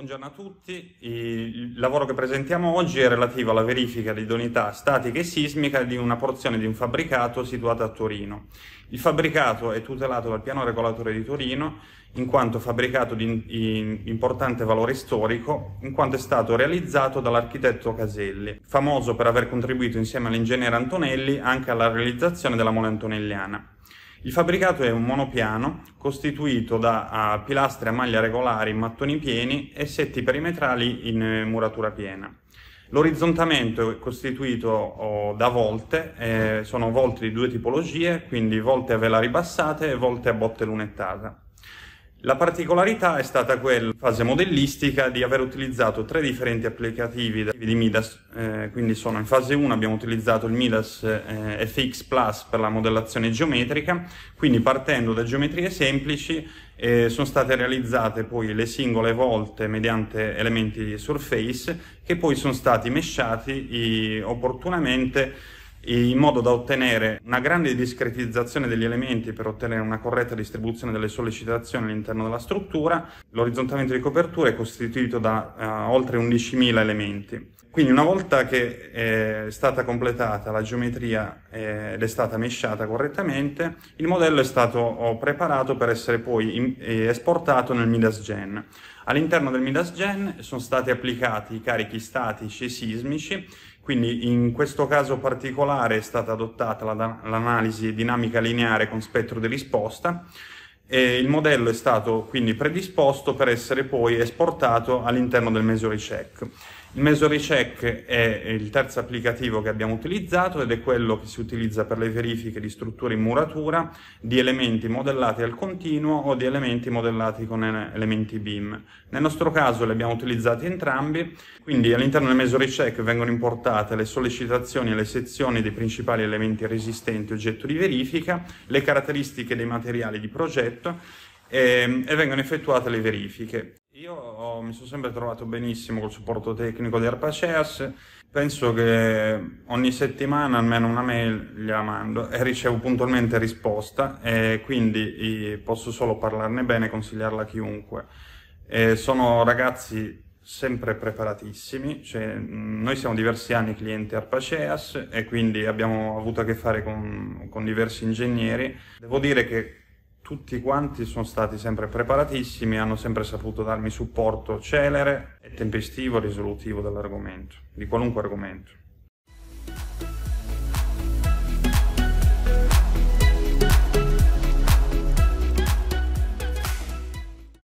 Buongiorno a tutti, il lavoro che presentiamo oggi è relativo alla verifica di idoneità statica e sismica di una porzione di un fabbricato situato a Torino. Il fabbricato è tutelato dal piano regolatore di Torino in quanto fabbricato di importante valore storico, in quanto è stato realizzato dall'architetto Caselli, famoso per aver contribuito insieme all'ingegnere Antonelli anche alla realizzazione della mole antonelliana. Il fabbricato è un monopiano costituito da pilastri a maglia regolari in mattoni pieni e setti perimetrali in eh, muratura piena. L'orizzontamento è costituito oh, da volte, eh, sono volte di due tipologie, quindi volte a vela ribassate e volte a botte lunettata. La particolarità è stata quella, in fase modellistica, di aver utilizzato tre differenti applicativi di Midas, eh, quindi sono in fase 1 abbiamo utilizzato il Midas eh, FX Plus per la modellazione geometrica, quindi partendo da geometrie semplici eh, sono state realizzate poi le singole volte mediante elementi di surface che poi sono stati mesciati opportunamente in modo da ottenere una grande discretizzazione degli elementi per ottenere una corretta distribuzione delle sollecitazioni all'interno della struttura. L'orizzontamento di copertura è costituito da eh, oltre 11.000 elementi. Quindi una volta che eh, è stata completata la geometria eh, ed è stata mesciata correttamente, il modello è stato oh, preparato per essere poi eh, esportato nel Midas Gen. All'interno del Midas Gen sono stati applicati i carichi statici e sismici, quindi in questo caso particolare è stata adottata l'analisi dinamica lineare con spettro di risposta. E il modello è stato quindi predisposto per essere poi esportato all'interno del Mesory Check. Il Mesory Check è il terzo applicativo che abbiamo utilizzato ed è quello che si utilizza per le verifiche di strutture in muratura di elementi modellati al continuo o di elementi modellati con elementi BIM. Nel nostro caso li abbiamo utilizzati entrambi, quindi all'interno del Mesory Check vengono importate le sollecitazioni e le sezioni dei principali elementi resistenti oggetto di verifica, le caratteristiche dei materiali di progetto e, ehm, e vengono effettuate le verifiche. Io ho, mi sono sempre trovato benissimo col supporto tecnico di Arpaceas. penso che ogni settimana almeno una mail gliela mando e ricevo puntualmente risposta e quindi posso solo parlarne bene e consigliarla a chiunque. E sono ragazzi sempre preparatissimi, cioè, noi siamo diversi anni clienti Arpaceas e quindi abbiamo avuto a che fare con, con diversi ingegneri. Devo dire che tutti quanti sono stati sempre preparatissimi, hanno sempre saputo darmi supporto celere e tempestivo e risolutivo dell'argomento, di qualunque argomento.